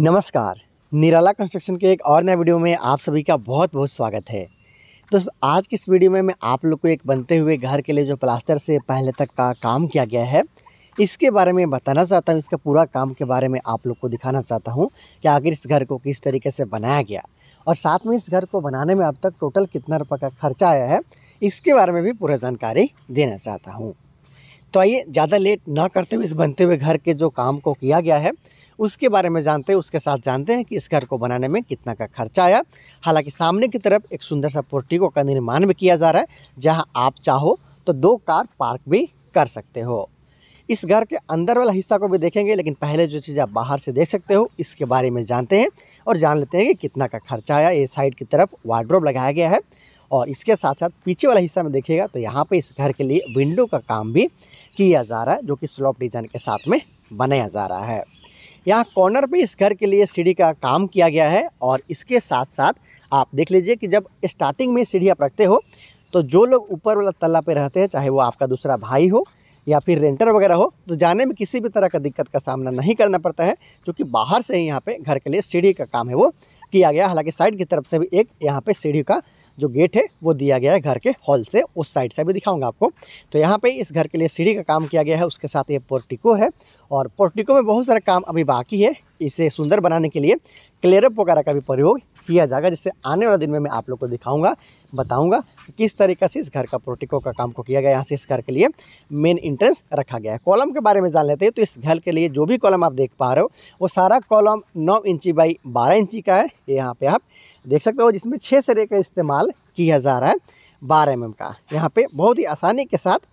नमस्कार निराला कंस्ट्रक्शन के एक और नए वीडियो में आप सभी का बहुत बहुत स्वागत है दोस्तों आज की इस वीडियो में मैं आप लोग को एक बनते हुए घर के लिए जो प्लास्टर से पहले तक का काम किया गया है इसके बारे में बताना चाहता हूँ इसका पूरा काम के बारे में आप लोग को दिखाना चाहता हूँ कि आखिर इस घर को किस तरीके से बनाया गया और साथ में इस घर को बनाने में अब तक टोटल कितना रुपये का खर्चा आया है इसके बारे में भी पूरा जानकारी देना चाहता हूँ तो आइए ज़्यादा लेट ना करते हुए इस बनते हुए घर के जो काम को किया गया है उसके बारे में जानते हैं उसके साथ जानते हैं कि इस घर को बनाने में कितना का खर्चा आया हालांकि सामने की तरफ एक सुंदर सा पोर्टिको का निर्माण भी किया जा रहा है जहाँ आप चाहो तो दो कार पार्क भी कर सकते हो इस घर के अंदर वाला हिस्सा को भी देखेंगे लेकिन पहले जो चीज़ आप बाहर से देख सकते हो इसके बारे में जानते हैं और जान लेते हैं कि कितना का खर्चा आया ये साइड की तरफ वार्ड्रोब लगाया गया है और इसके साथ साथ पीछे वाला हिस्सा में देखिएगा तो यहाँ पे इस घर के लिए विंडो का काम भी किया जा रहा है जो कि स्लॉप डिज़ाइन के साथ में बनाया जा रहा है यहाँ कॉर्नर पे इस घर के लिए सीढ़ी का काम किया गया है और इसके साथ साथ आप देख लीजिए कि जब स्टार्टिंग में सीढ़ी आप रखते हो तो जो लोग ऊपर वाला तल्ला पे रहते हैं चाहे वो आपका दूसरा भाई हो या फिर रेंटर वगैरह हो तो जाने में किसी भी तरह का दिक्कत का सामना नहीं करना पड़ता है क्योंकि बाहर से ही यहाँ पे घर के लिए सीढ़ी का काम है वो किया गया हालांकि साइड की तरफ से भी एक यहाँ पर सीढ़ी का जो गेट है वो दिया गया है घर के हॉल से उस साइड से भी दिखाऊंगा आपको तो यहाँ पे इस घर के लिए सीढ़ी का काम किया गया है उसके साथ ये पोर्टिको है और पोर्टिको में बहुत सारा काम अभी बाकी है इसे सुंदर बनाने के लिए क्लेरअप वगैरह का भी प्रयोग किया जाएगा जिससे आने वाले दिन में मैं आप लोग को दिखाऊंगा बताऊंगा कि किस तरीके से इस घर का प्रोटिको का काम को किया गया यहाँ से इस घर के लिए मेन इंट्रेंस रखा गया है कॉलम के बारे में जान लेते हैं तो इस घर के लिए जो भी कॉलम आप देख पा रहे हो वो सारा कॉलम नौ इंची बाई बारह इंची का है यहाँ पर आप देख सकते हो जिसमें छः सिरे का इस्तेमाल किया जा रहा है बारह एम का यहाँ पे बहुत ही आसानी के साथ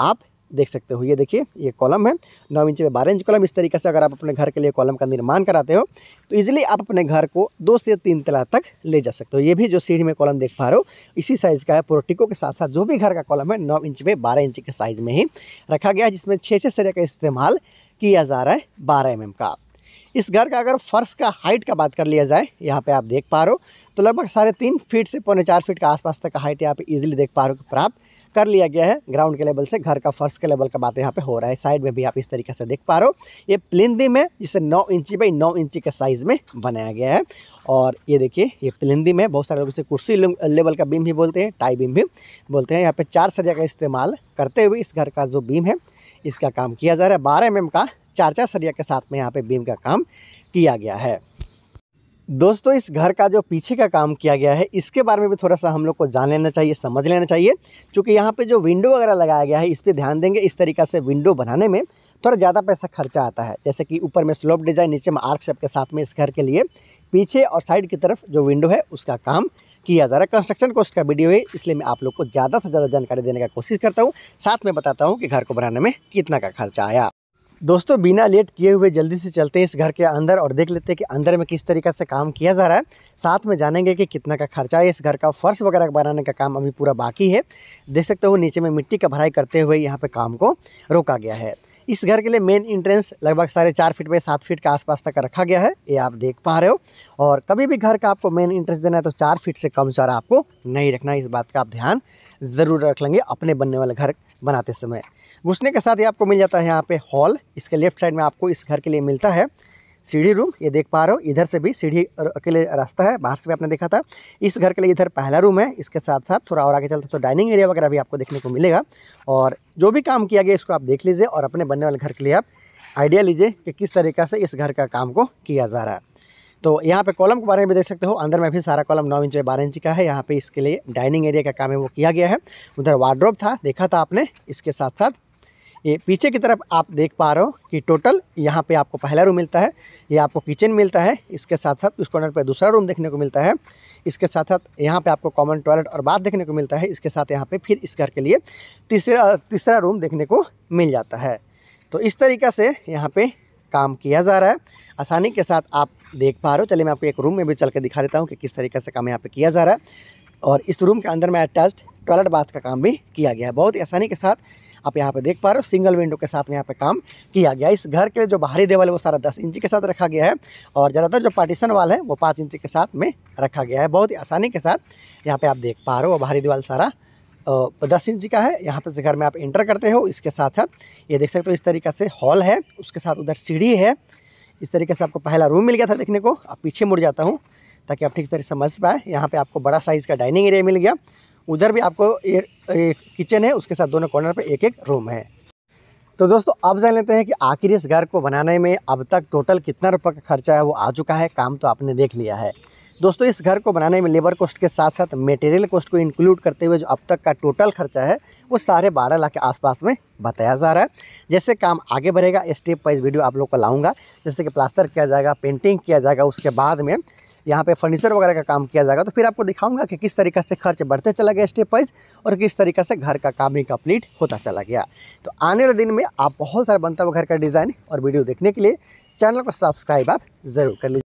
आप देख सकते हो ये देखिए ये कॉलम है नौ इंच में बारह इंच कॉलम इस तरीके से अगर आप अपने घर के लिए कॉलम का निर्माण कराते हो तो इजीली आप अपने घर को दो से तीन तला तक ले जा सकते हो ये भी जो सीढ़ी में कॉलम देख पा रहे हो इसी साइज़ का है पोर्टिको के साथ साथ जो भी घर का कॉलम है नौ इंच में बारह इंच के साइज़ में ही रखा गया है जिसमें छः छः सरे का इस्तेमाल किया जा रहा है बारह एम का इस घर का अगर फर्श का हाइट का बात कर लिया जाए यहाँ पे आप देख पा रहे हो तो लगभग साढ़े तीन फीट से पौने चार फीट का आसपास तक का हाइट यहाँ पे इजीली देख पा रहे हो प्राप्त कर लिया गया है ग्राउंड के लेवल से घर का फर्श के लेवल का बात यहाँ पे हो रहा है साइड में भी आप इस तरीके से देख पा रहे हो ये प्लिंदी में जिसे नौ इंची बाई नौ इंची के साइज़ में बनाया गया है और ये देखिए ये प्लिंदी में बहुत सारे लोग इसे कुर्सी लेवल का बीम भी बोलते हैं टाई बीम भी बोलते हैं यहाँ पर चार सजा का इस्तेमाल करते हुए इस घर का जो बीम है इसका काम किया जा रहा है बारह एम का चार चार सरिया के साथ में यहाँ पे बीम का काम किया गया है दोस्तों इस घर का जो पीछे का काम किया गया है इसके बारे में भी थोड़ा सा हम लोग को जान लेना चाहिए समझ लेना चाहिए क्योंकि यहाँ पे जो विंडो वगैरह लगाया गया है इस पर ध्यान देंगे इस तरीका से विंडो बनाने में थोड़ा ज़्यादा पैसा खर्चा आता है जैसे कि ऊपर में स्लोप डिज़ाइन नीचे में आर्क शेप के साथ में इस घर के लिए पीछे और साइड की तरफ जो विंडो है उसका काम किया जा रहा है कंस्ट्रक्शन कोस्ट का वीडियो है इसलिए मैं आप लोग को ज़्यादा से ज़्यादा जानकारी देने का कोशिश करता हूँ साथ में बताता हूँ कि घर को बनाने में कितना का खर्चा आया दोस्तों बिना लेट किए हुए जल्दी से चलते हैं इस घर के अंदर और देख लेते हैं कि अंदर में किस तरीके से काम किया जा रहा है साथ में जानेंगे कि कितना का खर्चा है इस घर का फर्श वगैरह बनाने का काम अभी पूरा बाकी है देख सकते हो नीचे में मिट्टी का भराई करते हुए यहाँ पर काम को रोका गया है इस घर के लिए मेन इंट्रेंस लगभग साढ़े चार फीट में सात फीट के आसपास तक रखा गया है ये आप देख पा रहे हो और कभी भी घर का आपको मेन इंट्रेंस देना है तो चार फीट से कम चारा आपको नहीं रखना इस बात का आप ध्यान ज़रूर रख लेंगे अपने बनने वाले घर बनाते समय घुसने के साथ ही आपको मिल जाता है यहाँ पे हॉल इसके लेफ्ट साइड में आपको इस घर के लिए मिलता है सीढ़ी रूम ये देख पा रहे हो इधर से भी सीढ़ी के लिए रास्ता है बाहर से भी आपने देखा था इस घर के लिए इधर पहला रूम है इसके साथ साथ थोड़ा और आगे चलते तो डाइनिंग एरिया वगैरह भी आपको देखने को मिलेगा और जो भी काम किया गया इसको आप देख लीजिए और अपने बनने वाले घर के लिए आप आइडिया लीजिए कि किस तरीका से इस घर का काम को किया जा रहा है तो यहाँ पे कॉलम के बारे में भी देख सकते हो अंदर में भी सारा कॉलम नौ इंच बारह इंच का है यहाँ पे इसके लिए डाइनिंग एरिया का काम है वो किया गया है उधर वार्ड्रोब था देखा था आपने इसके साथ साथ ये पीछे की तरफ आप देख पा रहे हो कि टोटल यहाँ पे आपको पहला रूम मिलता है ये आपको किचन मिलता है इसके साथ साथ उस कॉर्नर पे दूसरा रूम देखने को मिलता है इसके साथ साथ यहाँ पे आपको कॉमन टॉयलेट और बाथ देखने को मिलता है इसके साथ यहाँ पे फिर इस घर के लिए तीसरा तीसरा रूम देखने को मिल जाता है तो इस तरीक़ा से यहाँ पर काम किया जा रहा है आसानी के साथ आप देख पा रहे हो चलिए मैं आपको एक रूम में भी चल कर दिखा देता हूँ कि किस तरीके से काम यहाँ पर किया जा रहा है और इस रूम के अंदर में अटैच्ड टॉयलेट बाथ का काम भी किया गया है बहुत ही आसानी के साथ आप यहाँ पे देख पा रहे हो सिंगल विंडो के साथ में यहाँ पे काम किया गया इस घर के जो बाहरी देवल है वो सारा दस इंची के साथ रखा गया है और ज़्यादातर जो पार्टीशन वाल है वो पाँच इंची के साथ में रखा गया है बहुत ही आसानी के साथ यहाँ पर आप देख पा रहे हो बाहरी दीवाल सारा दस इंच का है यहाँ पर से घर में आप इंटर करते हो इसके साथ साथ ये देख सकते हो इस तरीके से हॉल है उसके साथ उधर सीढ़ी है इस तरीके से आपको पहला रूम मिल गया था देखने को आप पीछे मुड़ जाता हूँ ताकि आप ठीक तरह समझ पाए यहाँ पे आपको बड़ा साइज़ का डाइनिंग एरिया मिल गया उधर भी आपको एक किचन है उसके साथ दोनों कॉर्नर पर एक एक रूम है तो दोस्तों अब जान लेते हैं कि आखिर इस घर को बनाने में अब तक टोटल कितना रुपये का खर्चा है वो आ चुका है काम तो आपने देख लिया है दोस्तों इस घर को बनाने में लेबर कॉस्ट के साथ साथ मटेरियल कॉस्ट को इंक्लूड करते हुए जो अब तक का टोटल खर्चा है वो साढ़े बारह लाख के आसपास में बताया जा रहा है जैसे काम आगे बढ़ेगा स्टेप वाइज वीडियो आप लोग को लाऊंगा जैसे कि प्लास्टर किया जाएगा पेंटिंग किया जाएगा उसके बाद में यहाँ पे फर्नीचर वगैरह का काम किया जाएगा तो फिर आपको दिखाऊंगा कि किस तरीके से खर्च बढ़ते चला गया स्टेप वाइज और किस तरीके से घर का काम ही कंप्लीट होता चला गया तो आने वाले दिन में आप बहुत सारा बनता हुआ घर का डिज़ाइन और वीडियो देखने के लिए चैनल को सब्सक्राइब आप ज़रूर कर लीजिए